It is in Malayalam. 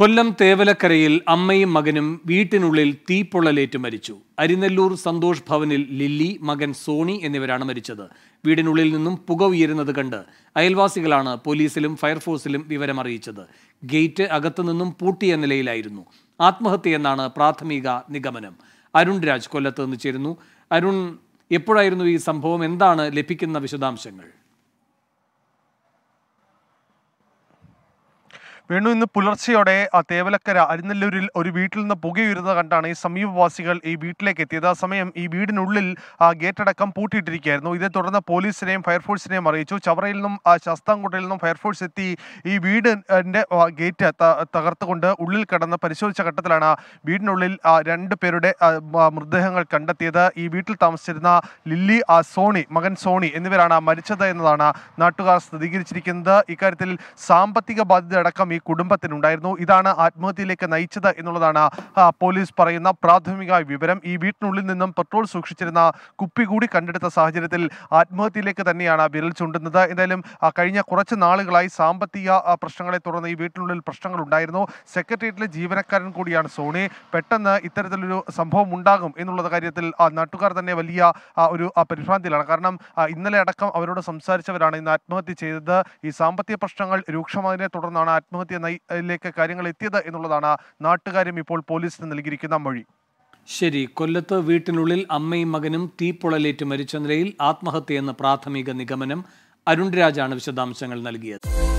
കൊല്ലം തേവലക്കരയിൽ അമ്മയും മകനും വീട്ടിനുള്ളിൽ തീപ്പൊള്ളലേറ്റ് മരിച്ചു അരിനെല്ലൂർ സന്തോഷ് ഭവനിൽ ലില്ലി മകൻ സോണി എന്നിവരാണ് മരിച്ചത് വീടിനുള്ളിൽ നിന്നും പുക ഉയരുന്നത് കണ്ട് അയൽവാസികളാണ് പോലീസിലും ഫയർഫോഴ്സിലും വിവരമറിയിച്ചത് ഗേറ്റ് അകത്തു നിന്നും പൂട്ടിയ നിലയിലായിരുന്നു ആത്മഹത്യയെന്നാണ് പ്രാഥമിക നിഗമനം അരുൺ രാജ് കൊല്ലത്ത് നിന്ന് ചേരുന്നു അരുൺ എപ്പോഴായിരുന്നു ഈ സംഭവം എന്താണ് ലഭിക്കുന്ന വിശദാംശങ്ങൾ വേണു ഇന്ന് പുലർച്ചെയോടെ ആ തേവലക്കര അരുന്നല്ലൂരിൽ ഒരു വീട്ടിൽ നിന്ന് പുകയുരുന്നത് കണ്ടാണ് ഈ സമീപവാസികൾ ഈ വീട്ടിലേക്ക് എത്തിയത് ആ സമയം ഈ വീടിനുള്ളിൽ ആ ഗേറ്റ് അടക്കം പൂട്ടിയിട്ടിരിക്കുകയായിരുന്നു ഇതേ തുടർന്ന് പോലീസിനെയും ഫയർഫോഴ്സിനെയും അറിയിച്ചു ചവറയിൽ നിന്നും ശാസ്താംകോട്ടയിൽ നിന്നും ഫയർഫോഴ്സ് എത്തി ഈ വീടിൻ്റെ ഗേറ്റ് തകർത്തുകൊണ്ട് ഉള്ളിൽ കടന്ന് പരിശോധിച്ച ഘട്ടത്തിലാണ് വീടിനുള്ളിൽ രണ്ട് പേരുടെ മൃതദേഹങ്ങൾ കണ്ടെത്തിയത് ഈ വീട്ടിൽ താമസിച്ചിരുന്ന ലില്ലി സോണി മകൻ സോണി എന്നിവരാണ് മരിച്ചത് എന്നതാണ് നാട്ടുകാർ സ്ഥിരീകരിച്ചിരിക്കുന്നത് ഇക്കാര്യത്തിൽ സാമ്പത്തിക ബാധ്യത അടക്കം ഈ കുടുംബത്തിനുണ്ടായിരുന്നു ഇതാണ് ആത്മഹത്യയിലേക്ക് നയിച്ചത് എന്നുള്ളതാണ് പോലീസ് പറയുന്ന പ്രാഥമിക വിവരം ഈ വീട്ടിനുള്ളിൽ നിന്നും പെട്രോൾ സൂക്ഷിച്ചിരുന്ന കുപ്പി കൂടി കണ്ടെടുത്ത സാഹചര്യത്തിൽ ആത്മഹത്യയിലേക്ക് തന്നെയാണ് വിരൽ ചൂണ്ടുന്നത് എന്തായാലും കഴിഞ്ഞ കുറച്ച് നാളുകളായി സാമ്പത്തിക പ്രശ്നങ്ങളെ തുടർന്ന് ഈ വീട്ടിനുള്ളിൽ പ്രശ്നങ്ങൾ ഉണ്ടായിരുന്നു സെക്രട്ടേറിയറ്റിലെ ജീവനക്കാരൻ കൂടിയാണ് സോണി പെട്ടെന്ന് ഇത്തരത്തിലൊരു സംഭവം ഉണ്ടാകും എന്നുള്ള കാര്യത്തിൽ നാട്ടുകാർ തന്നെ വലിയ ഒരു പരിഭ്രാന്തിയിലാണ് കാരണം ഇന്നലെ അടക്കം അവരോട് സംസാരിച്ചവരാണ് ഇന്ന് ആത്മഹത്യ ചെയ്തത് ഈ സാമ്പത്തിക പ്രശ്നങ്ങൾ രൂക്ഷമായതിനെ തുടർന്നാണ് ആത്മഹത്യ ആത്മഹത്യയിലേക്ക് കാര്യങ്ങൾ എത്തിയത് എന്നുള്ളതാണ് നാട്ടുകാരും ഇപ്പോൾ പോലീസിന് നൽകിയിരിക്കുന്ന മൊഴി ശരി കൊല്ലത്ത് വീട്ടിനുള്ളിൽ അമ്മയും മകനും തീപ്പൊളലേറ്റ് മരിച്ച നിലയിൽ എന്ന പ്രാഥമിക നിഗമനം അരുൺരാജാണ് വിശദാംശങ്ങൾ നൽകിയത്